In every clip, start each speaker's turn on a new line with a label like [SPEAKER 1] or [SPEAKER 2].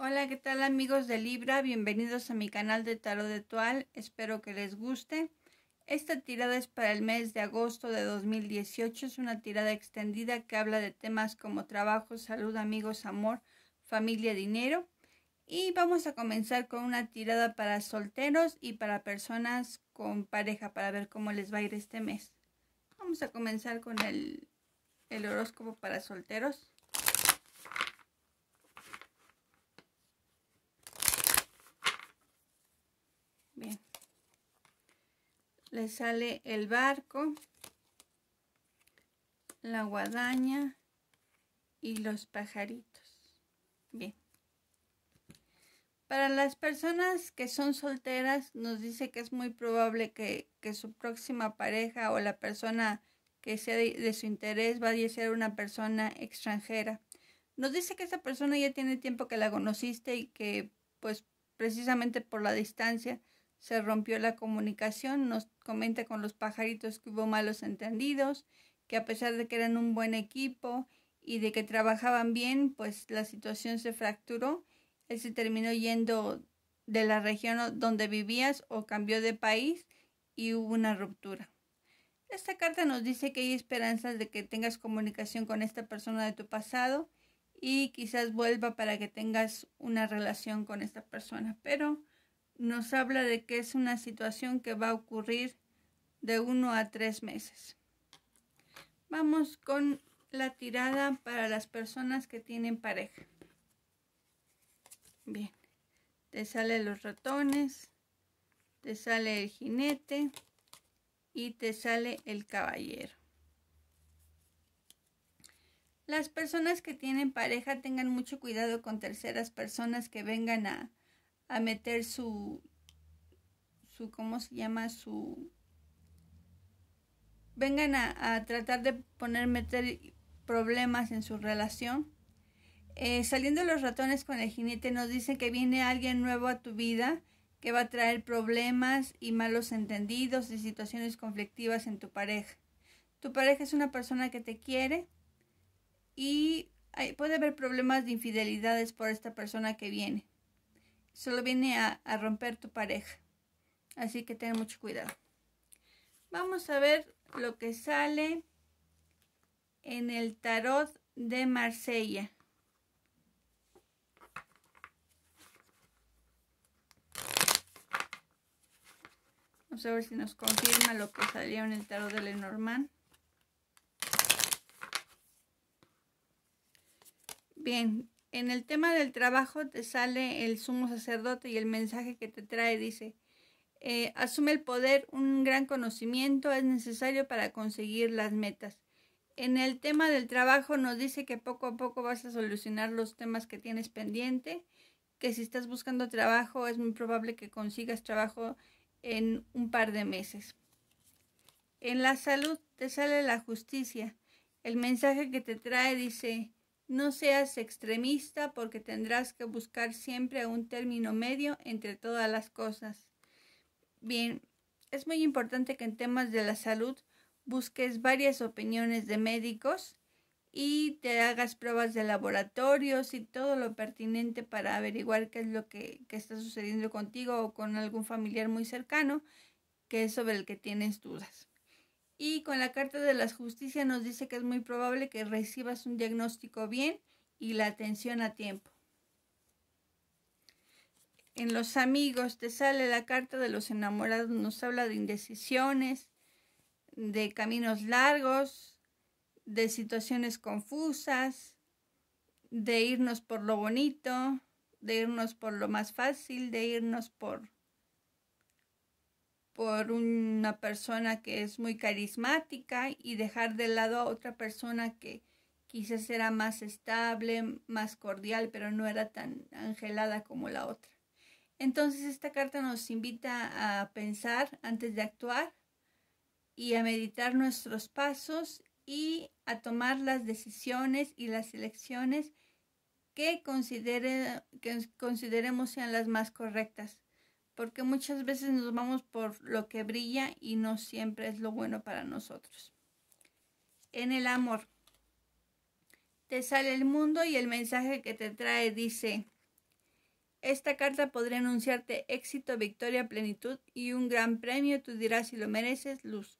[SPEAKER 1] Hola, ¿qué tal amigos de Libra? Bienvenidos a mi canal de Tarot de Tual. Espero que les guste. Esta tirada es para el mes de agosto de 2018. Es una tirada extendida que habla de temas como trabajo, salud, amigos, amor, familia, dinero. Y vamos a comenzar con una tirada para solteros y para personas con pareja para ver cómo les va a ir este mes. Vamos a comenzar con el, el horóscopo para solteros. le sale el barco, la guadaña y los pajaritos. Bien. Para las personas que son solteras, nos dice que es muy probable que, su próxima pareja o la persona que sea de, su interés vaya a ser una persona extranjera. Nos dice que esa persona ya tiene tiempo que la conociste y que, pues, precisamente por la distancia, se rompió la comunicación, nos comenta con los pajaritos que hubo malos entendidos, que a pesar de que eran un buen equipo y de que trabajaban bien, pues la situación se fracturó. Él se terminó yendo de la región donde vivías o cambió de país y hubo una ruptura. Esta carta nos dice que hay esperanzas de que tengas comunicación con esta persona de tu pasado y quizás vuelva para que tengas una relación con esta persona, pero nos habla de que es una situación que va a ocurrir de uno a tres meses. Vamos con la tirada para las personas que tienen pareja. Bien, te salen los ratones, te sale el jinete y te sale el caballero. Las personas que tienen pareja tengan mucho cuidado con terceras personas que vengan a, a meter su, su ¿cómo se llama? Su... Vengan a, tratar de poner, meter problemas en su relación. Eh, saliendo los ratones con el jinete nos dicen que viene alguien nuevo a tu vida que va a traer problemas y malos entendidos y situaciones conflictivas en tu pareja. Tu pareja es una persona que te quiere y puede haber problemas de infidelidades por esta persona que viene solo viene a, romper tu pareja. Así que ten mucho cuidado. Vamos a ver lo que sale en el tarot de Marsella. Vamos a ver si nos confirma lo que salió en el tarot de Lenormand. Bien, en el tema del trabajo te sale el sumo sacerdote y el mensaje que te trae dice, eh, asume el poder, un gran conocimiento es necesario para conseguir las metas. En el tema del trabajo nos dice que poco a poco vas a solucionar los temas que tienes pendiente, que si estás buscando trabajo es muy probable que consigas trabajo en un par de meses. En la salud te sale la justicia. El mensaje que te trae dice, no seas extremista porque tendrás que buscar siempre un término medio entre todas las cosas. Bien, es muy importante que en temas de la salud busques varias opiniones de médicos y te hagas pruebas de laboratorios y todo lo pertinente para averiguar qué es lo que, que, está sucediendo contigo o con algún familiar muy cercano que es sobre el que tienes dudas. Y con la carta de la justicia nos dice que es muy probable que recibas un diagnóstico bien y la atención a tiempo. En los amigos te sale la carta de los enamorados, nos habla de indecisiones, de caminos largos, de situaciones confusas, de irnos por lo bonito, de irnos por lo más fácil, de irnos por por una persona que es muy carismática y dejar de lado a otra persona que quizás era más estable, más cordial, pero no era tan angelada como la otra. Entonces esta carta nos invita a pensar antes de actuar y a meditar nuestros pasos y a tomar las decisiones y las elecciones que, que consideremos sean las más correctas porque muchas veces nos vamos por lo que brilla y no siempre es lo bueno para nosotros. En el amor, te sale el mundo y el mensaje que te trae dice, esta carta podría anunciarte éxito, victoria, plenitud y un gran premio, tú dirás si lo mereces, luz.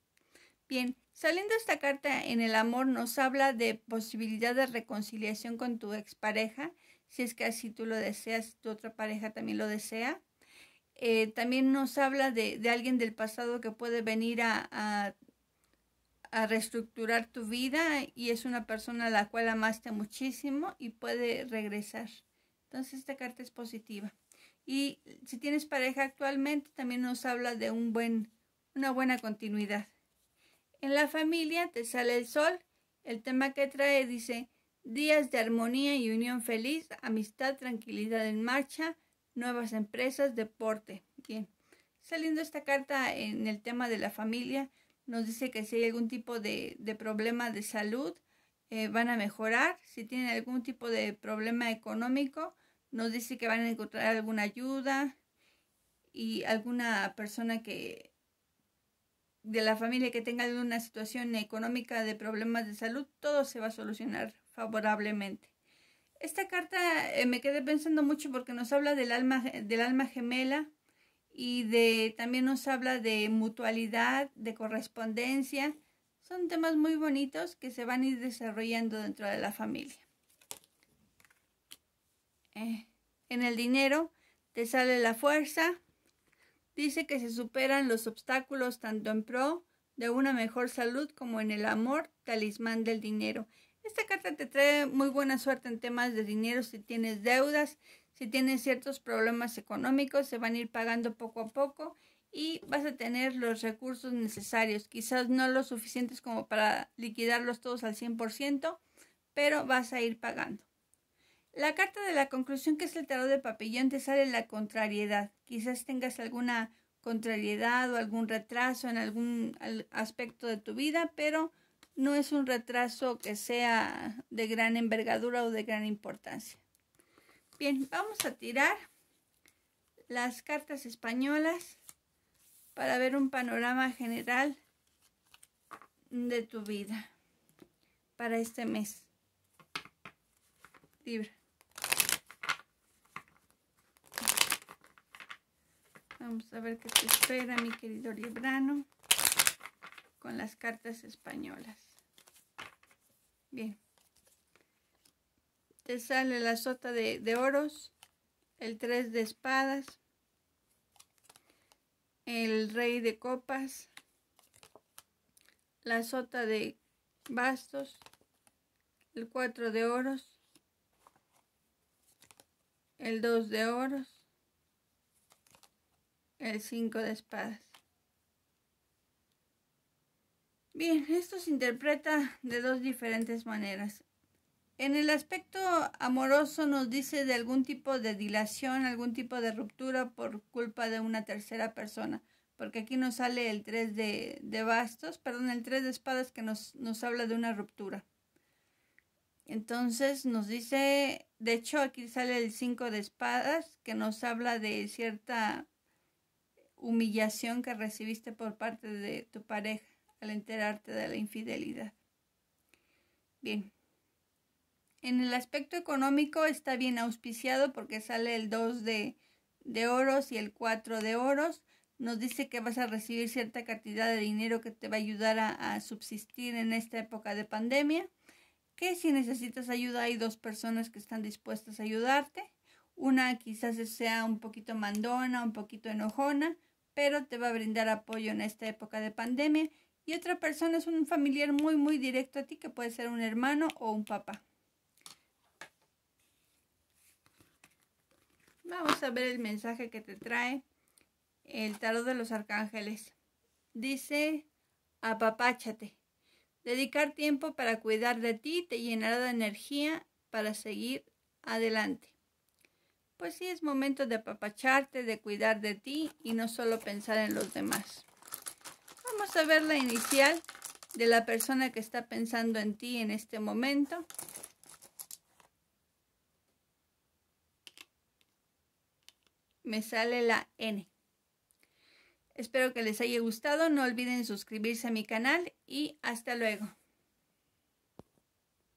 [SPEAKER 1] Bien, saliendo esta carta en el amor nos habla de posibilidad de reconciliación con tu expareja, si es que así tú lo deseas, tu otra pareja también lo desea eh, también nos habla de, alguien del pasado que puede venir a, reestructurar tu vida y es una persona a la cual amaste muchísimo y puede regresar. Entonces esta carta es positiva. Y si tienes pareja actualmente, también nos habla de una buena continuidad. En la familia te sale el sol. El tema que trae dice días de armonía y unión feliz, amistad, tranquilidad en marcha, nuevas empresas, deporte. Bien, saliendo esta carta en el tema de la familia, nos dice que si hay algún tipo de, de problema de salud, eh, van a mejorar. Si tienen algún tipo de problema económico, nos dice que van a encontrar alguna ayuda y alguna persona que de la familia que tenga una situación económica de problemas de salud, todo se va a solucionar favorablemente. Esta carta eh, me quedé pensando mucho porque nos habla del alma, del alma gemela y de, también nos habla de mutualidad, de correspondencia. Son temas muy bonitos que se van a ir desarrollando dentro de la familia. Eh, en el dinero te sale la fuerza. Dice que se superan los obstáculos tanto en pro de una mejor salud como en el amor, talismán del dinero. Esta carta te trae muy buena suerte en temas de dinero si tienes deudas, si tienes ciertos problemas económicos, se van a ir pagando poco a poco y vas a tener los recursos necesarios, quizás no los suficientes como para liquidarlos todos al 100%, pero vas a ir pagando. La carta de la conclusión que es el tarot de papillón te sale la contrariedad. Quizás tengas alguna contrariedad o algún retraso en algún aspecto de tu vida, pero no es un retraso que sea de gran envergadura o de gran importancia. Bien, vamos a tirar las cartas españolas para ver un panorama general de tu vida para este mes. Libra. Vamos a ver qué te espera, mi querido Librano, con las cartas españolas. Bien. Te sale la sota de, oros, el 3 de espadas, el rey de copas, la sota de bastos, el 4 de oros, el 2 de oros, el 5 de espadas. Bien, esto se interpreta de dos diferentes maneras. En el aspecto amoroso nos dice de algún tipo de dilación, algún tipo de ruptura por culpa de una tercera persona, porque aquí nos sale el 3 de, bastos, perdón, el 3 de espadas que nos, nos habla de una ruptura. Entonces nos dice, de hecho aquí sale el 5 de espadas que nos habla de cierta humillación que recibiste por parte de tu pareja al enterarte de la infidelidad. Bien. En el aspecto económico está bien auspiciado porque sale el 2 de, de oros y el 4 de oros. Nos dice que vas a recibir cierta cantidad de dinero que te va a ayudar a subsistir en esta época de pandemia. Que si necesitas ayuda hay dos personas que están dispuestas a ayudarte. Una quizás sea un poquito mandona, un poquito enojona, pero te va a brindar apoyo en esta época de pandemia y otra persona es un familiar muy, muy directo a ti, que puede ser un hermano o un papá. Vamos a ver el mensaje que te trae el tarot de los arcángeles. Dice, apapáchate. Dedicar tiempo para cuidar de ti te llenará de energía para seguir adelante. Pues sí, es momento de apapacharte, de cuidar de ti y no solo pensar en los demás vamos a ver la inicial de la persona que está pensando en ti en este momento. Me sale la N. Espero que les haya gustado. No olviden suscribirse a mi canal y hasta luego.